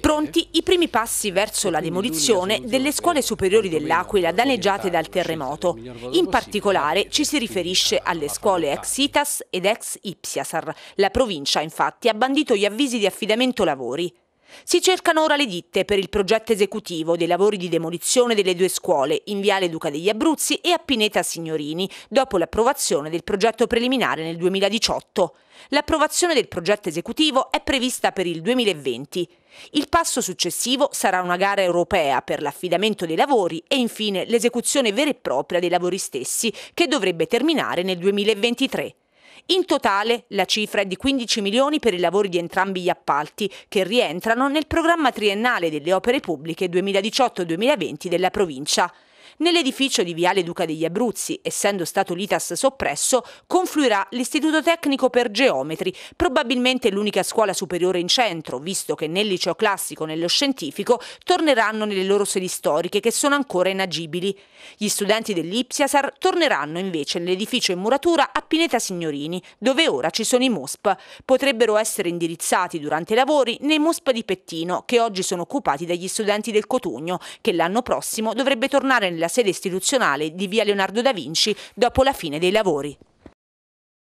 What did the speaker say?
Pronti i primi passi verso la demolizione delle scuole superiori dell'Aquila danneggiate dal terremoto. In particolare ci si riferisce alle scuole ex ITAS ed ex IPSIASAR. La provincia infatti ha bandito gli avvisi di affidamento lavori. Si cercano ora le ditte per il progetto esecutivo dei lavori di demolizione delle due scuole in Viale Duca degli Abruzzi e a Pineta Signorini, dopo l'approvazione del progetto preliminare nel 2018. L'approvazione del progetto esecutivo è prevista per il 2020. Il passo successivo sarà una gara europea per l'affidamento dei lavori e infine l'esecuzione vera e propria dei lavori stessi, che dovrebbe terminare nel 2023. In totale la cifra è di 15 milioni per i lavori di entrambi gli appalti, che rientrano nel programma triennale delle opere pubbliche 2018-2020 della provincia. Nell'edificio di Viale Duca degli Abruzzi, essendo stato l'ITAS soppresso, confluirà l'Istituto Tecnico per Geometri, probabilmente l'unica scuola superiore in centro, visto che nel liceo classico e nello scientifico torneranno nelle loro sedi storiche che sono ancora inagibili. Gli studenti dell'Ipsiasar torneranno invece nell'edificio in muratura a Pineta Signorini, dove ora ci sono i MOSP. Potrebbero essere indirizzati durante i lavori nei MOSP di Pettino, che oggi sono occupati dagli studenti del Cotugno, che l'anno prossimo dovrebbe tornare nella nella sede istituzionale di via Leonardo da Vinci dopo la fine dei lavori.